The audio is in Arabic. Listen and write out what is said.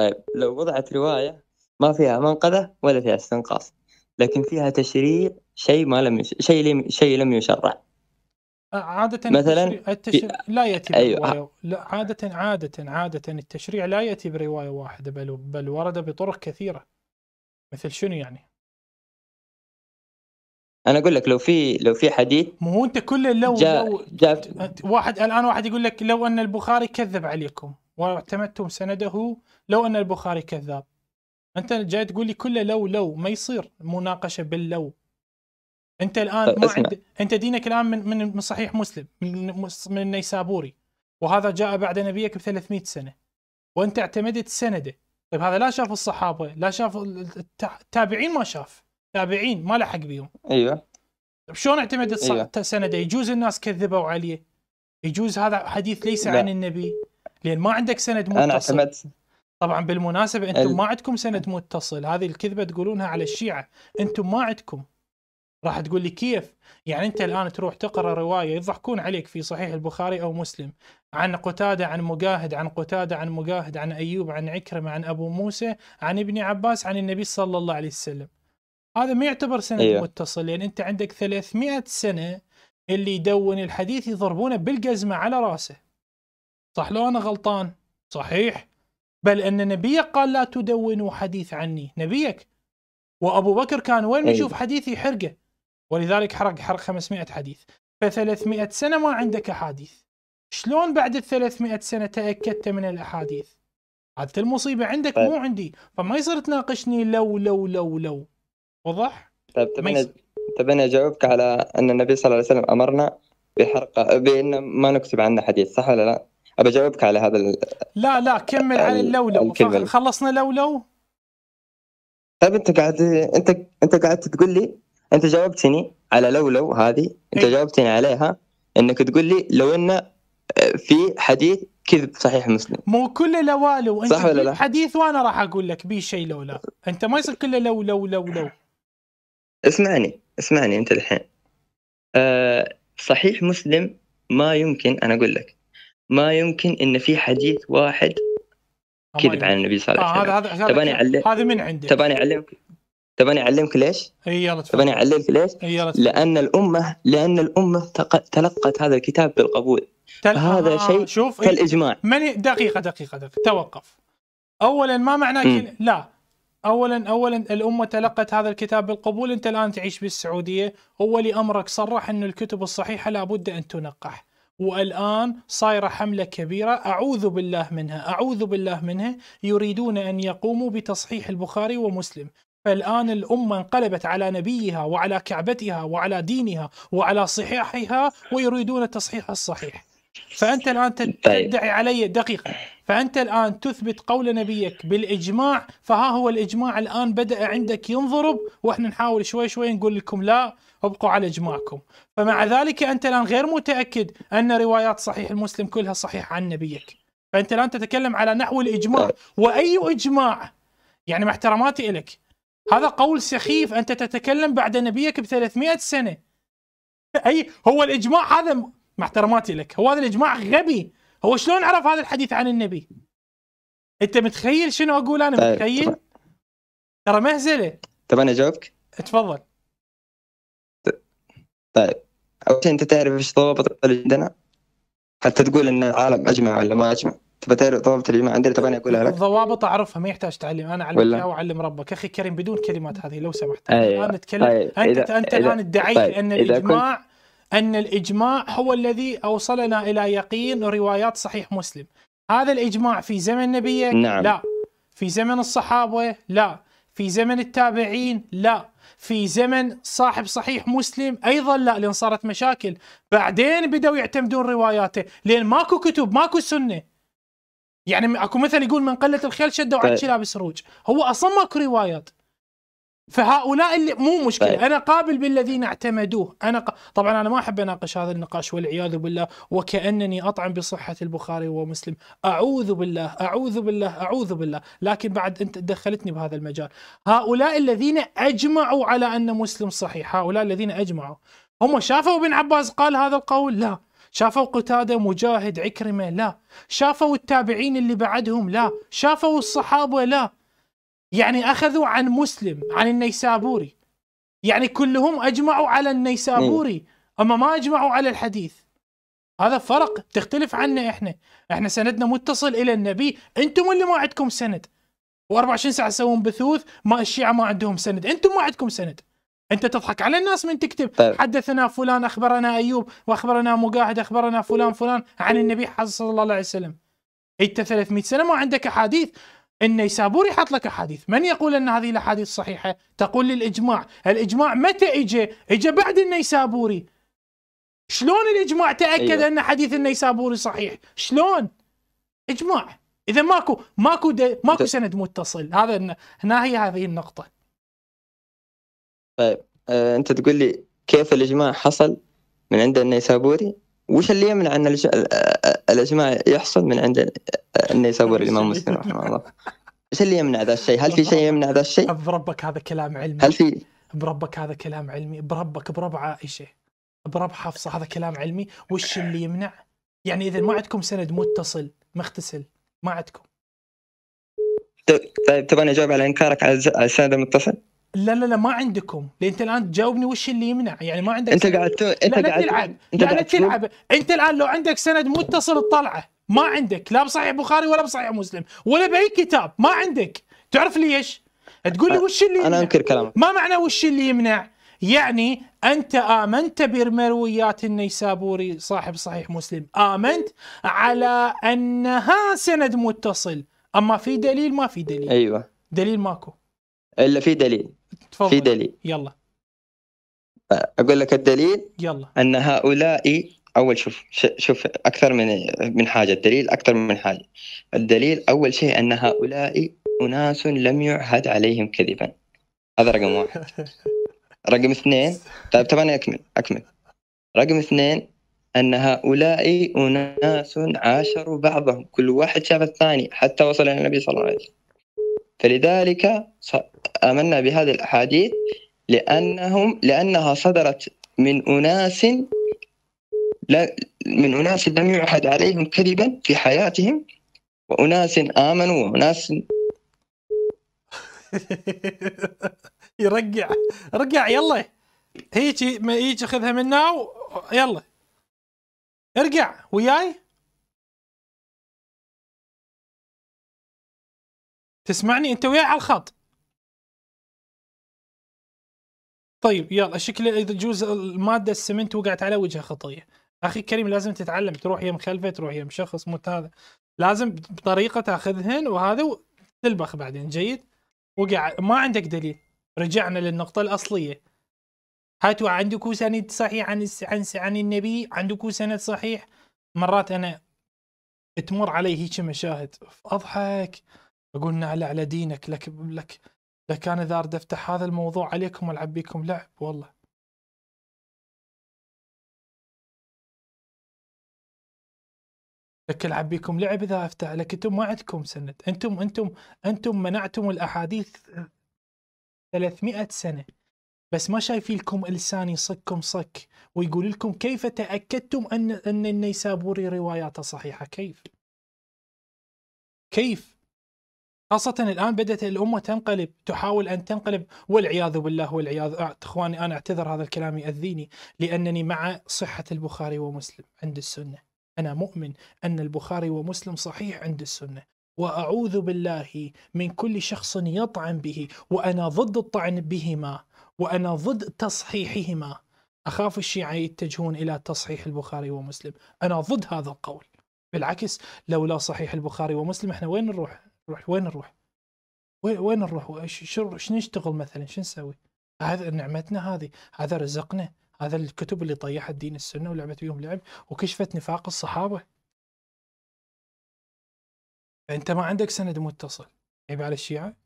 طيب لو وضعت رواية ما فيها منقذة ولا فيها استنقاص لكن فيها تشريع شيء ما لم يش... شيء لم شيء لم يشرع عادة مثلا التشريع, التشريع لا يأتي أيوة. برواية أيوة. لا عادة عادة عادة التشريع لا يأتي برواية واحدة بل بل ورد بطرق كثيرة مثل شنو يعني؟ انا اقول لك لو في لو في حديث مو هو انت كل لو جا... لو جا... واحد الان واحد يقول لك لو ان البخاري كذب عليكم واعتمدتم سنده لو أن البخاري كذاب أنت جاي تقول لي كله لو لو ما يصير مناقشة باللو أنت الآن ما عند... أنت دينك الآن من من صحيح مسلم من من النيسابوري وهذا جاء بعد نبيك ب 300 سنة وأنت اعتمدت سنده طيب هذا لا شاف الصحابة لا شاف التابعين ما شاف تابعين ما لحق بيهم ايوه طيب شلون اعتمدت أيوة. سنده يجوز الناس كذبوا عليه يجوز هذا حديث ليس لا. عن النبي لان ما عندك سند متصل انا اعتمدت طبعا بالمناسبه انتم ال... ما عندكم سند متصل هذه الكذبه تقولونها على الشيعه انتم ما عندكم راح تقول لي كيف يعني انت الان تروح تقرا روايه يضحكون عليك في صحيح البخاري او مسلم عن قتاده عن مجاهد عن قتاده عن مجاهد عن ايوب عن عكرمه عن ابو موسى عن ابن عباس عن النبي صلى الله عليه وسلم هذا ما يعتبر سند أيوه. متصل لان انت عندك 300 سنه اللي يدون الحديث يضربونه بالجزمه على راسه صح لو أنا غلطان صحيح بل أن نبيك قال لا تدونوا حديث عني نبيك وأبو بكر كان وين يشوف حديث يحرقه ولذلك حرق حرق 500 حديث ف 300 سنة ما عندك أحاديث شلون بعد ال 300 سنة تأكدت من الأحاديث هذه المصيبة عندك طيب. مو عندي فما يصير تناقشني لو لو لو لو وضح؟ طيب تبني طيب، طيب، اجاوبك على ان النبي صلى الله عليه وسلم امرنا بحرقه بان ما نكتب عنه حديث صح ولا لا؟ ابى اجاوبك على هذا ال... لا لا كمل عن اللولو خلصنا لولو طيب انت قاعد انت انت قاعد تقول لي انت جاوبتني على لولو هذه انت إيه؟ جاوبتني عليها انك تقول لي لو ان آه، في حديث كذب صحيح مسلم مو كل لوالو انت صح ولا لا؟ حديث وانا راح اقول لك بي شيء لولا انت ما يصير كله لو لو لو لو اسمعني اسمعني انت الحين أه صحيح مسلم ما يمكن انا اقول لك ما يمكن ان في حديث واحد كذب عن النبي صلى الله عليه آه، وسلم هذا تباني اعلم هذا من عندك تباني اعلمك تباني اعلمك ليش؟ اي يلا تفضل تباني اعلمك ليش؟ اي يلا تفضل. لان الامه لان الامه تلقت هذا الكتاب بالقبول تل... هذا آه شيء شوف كالاجماع من دقيقه دقيقه دقيقه توقف اولا ما معنى كن... لا اولا اولا الامه تلقت هذا الكتاب بالقبول انت الان تعيش بالسعوديه هو لامرك صرح ان الكتب الصحيحه لابد ان تنقح والان صايره حمله كبيره اعوذ بالله منها اعوذ بالله منها يريدون ان يقوموا بتصحيح البخاري ومسلم فالآن الأمة انقلبت على نبيها وعلى كعبتها وعلى دينها وعلى صحيحها ويريدون تصحيح الصحيح فأنت الآن طيب. تدعي علي دقيقة فأنت الآن تثبت قول نبيك بالإجماع فها هو الإجماع الآن بدأ عندك ينضرب وإحنا نحاول شوي شوي نقول لكم لا ابقوا على إجماعكم فمع ذلك أنت الآن غير متأكد أن روايات صحيح المسلم كلها صحيحة عن نبيك فأنت الآن تتكلم على نحو الإجماع وأي إجماع يعني مع احتراماتي لك هذا قول سخيف أنت تتكلم بعد نبيك ب 300 سنة أي هو الإجماع هذا مع احتراماتي لك هو هذا الإجماع غبي هو شلون عرف هذا الحديث عن النبي؟ انت متخيل شنو اقول انا طيب، متخيل؟ ترى مهزله طب انا اجاوبك؟ اتفضل طيب اول شيء انت تعرف ايش ضوابط عندنا؟ حتى تقول ان العالم اجمع ولا ما اجمع تبى تعرف ضوابط الاجماع عندنا طب انا اقولها لك الضوابط اعرفها ما يحتاج تعلم انا اعلمك او واعلم ربك اخي كريم بدون كلمات هذه لو سمحت أيوة. الان نتكلم أيوة. انت إذا... انت الان ادعيت طيب. ان الاجماع كنت... أن الإجماع هو الذي أوصلنا إلى يقين روايات صحيح مسلم هذا الإجماع في زمن نبيه نعم. لا في زمن الصحابة لا في زمن التابعين لا في زمن صاحب صحيح مسلم ايضا لا لان صارت مشاكل بعدين بداوا يعتمدون رواياته لان ماكو كتب ماكو سنه يعني اكو مثل يقول من قله الخيل شدوا طيب. عن كلاب سروج هو اصلا ماكو روايات فهؤلاء اللي مو مشكله طيب. انا قابل بالذين اعتمدوه انا ق... طبعا انا ما احب اناقش هذا النقاش والعياذ بالله وكانني اطعن بصحه البخاري ومسلم اعوذ بالله اعوذ بالله اعوذ بالله لكن بعد انت دخلتني بهذا المجال هؤلاء الذين اجمعوا على ان مسلم صحيح هؤلاء الذين اجمعوا هم شافوا ابن عباس قال هذا القول لا شافوا قتاده مجاهد عكرمه لا شافوا التابعين اللي بعدهم لا شافوا الصحابه لا يعني أخذوا عن مسلم عن النيسابوري يعني كلهم أجمعوا على النيسابوري أما ما أجمعوا على الحديث هذا فرق تختلف عنا احنا احنا سندنا متصل الى النبي انتم اللي ما عندكم سند و24 ساعه تسوون بثوث ما الشيعه ما عندهم سند انتم ما عندكم سند انت تضحك على الناس من تكتب طيب. حدثنا فلان اخبرنا ايوب واخبرنا مجاهد اخبرنا فلان فلان عن النبي صلى الله عليه وسلم انت 300 سنه ما عندك احاديث النيسابوري حط لك احاديث من يقول ان هذه الاحاديث صحيحه تقول للاجماع الاجماع متى اجى اجى بعد النيسابوري شلون الاجماع تاكد أيوة. ان حديث النيسابوري صحيح شلون اجماع اذا ماكو ماكو ماكو سند متصل هذا هنا هي هذه النقطه طيب آه انت تقول لي كيف الاجماع حصل من عند النيسابوري وش اللي يمنع ان الاجماع يحصل من عند انه يصور الامام مسلم رحمه الله؟ ايش اللي يمنع ذا الشيء؟ هل في شيء يمنع ذا الشيء؟ بربك هذا كلام علمي هل في بربك هذا كلام علمي بربك برب عائشه برب حفصه هذا كلام علمي وش اللي يمنع؟ يعني اذا ما عندكم سند متصل مغتسل ما عندكم طيب تبغاني اجاوب على انكارك على السند المتصل؟ لا لا لا ما عندكم لان انت الان تجاوبني وش اللي يمنع يعني ما عندك انت قاعد انت قاعد تلعب انت لا قاعد تلعب انت الان لو عندك سند متصل الطلعه ما عندك لا بصحيح بخاري ولا بصحيح مسلم ولا باي كتاب ما عندك تعرف ليش؟ تقول لي وش اللي يمنع؟ انا انكر كلامك ما معنى وش اللي يمنع؟ يعني انت امنت بمرويات النيسابوري صاحب صحيح مسلم، امنت على انها سند متصل، اما في دليل ما في دليل ايوه دليل ماكو الا في دليل تفضل في دليل يلا اقول لك الدليل يلا ان هؤلاء اول شوف شوف اكثر من من حاجه الدليل اكثر من حاجه الدليل اول شيء ان هؤلاء اناس لم يعهد عليهم كذبا هذا رقم واحد رقم اثنين طيب طبعا اكمل اكمل رقم اثنين ان هؤلاء اناس عاشروا بعضهم كل واحد شاف الثاني حتى وصل الى النبي صلى الله عليه وسلم فلذلك آمنا بهذه الأحاديث لأنهم لأنها صدرت من أناس من أناس لم يعهد عليهم كذبا في حياتهم وأناس آمنوا وأناس يرجع رجع يلا هيجي ما يجي خذها منا يلا ارجع وياي تسمعني انت وياي على الخط طيب يلا شكله يجوز الماده السمنت وقعت على وجهه خطيه اخي الكريم لازم تتعلم تروح يم خلفه تروح يم شخص مو هذا لازم بطريقه تاخذهن وهذا تلبخ بعدين جيد وقع ما عندك دليل رجعنا للنقطه الاصليه هاتوا عندكو سند صحيح عن عن عن النبي عندكو سند صحيح مرات انا تمر علي هيك مشاهد اضحك اقول على على دينك لك لك لك انا ارد افتح هذا الموضوع عليكم والعب بيكم لعب والله لك العب بيكم لعب اذا افتح لك انتم ما عندكم سند انتم انتم انتم منعتم الاحاديث 300 سنه بس ما شايفين لكم لسان يصككم صك ويقول لكم كيف تاكدتم ان ان النيسابوري رواياته صحيحه كيف؟ كيف؟ خاصة الآن بدأت الأمة تنقلب تحاول أن تنقلب والعياذ بالله والعياذ إخواني أنا أعتذر هذا الكلام يأذيني لأنني مع صحة البخاري ومسلم عند السنة أنا مؤمن أن البخاري ومسلم صحيح عند السنة وأعوذ بالله من كل شخص يطعن به وأنا ضد الطعن بهما وأنا ضد تصحيحهما أخاف الشيعة يتجهون إلى تصحيح البخاري ومسلم أنا ضد هذا القول بالعكس لولا صحيح البخاري ومسلم احنا وين نروح نروح وين نروح وين نروح شو نشتغل مثلا شو نسوي هذا نعمتنا هذه هذا رزقنا هذا الكتب اللي طيحت دين السنه ولعبت بيهم لعب وكشفت نفاق الصحابه انت ما عندك سند متصل عيب على الشيعه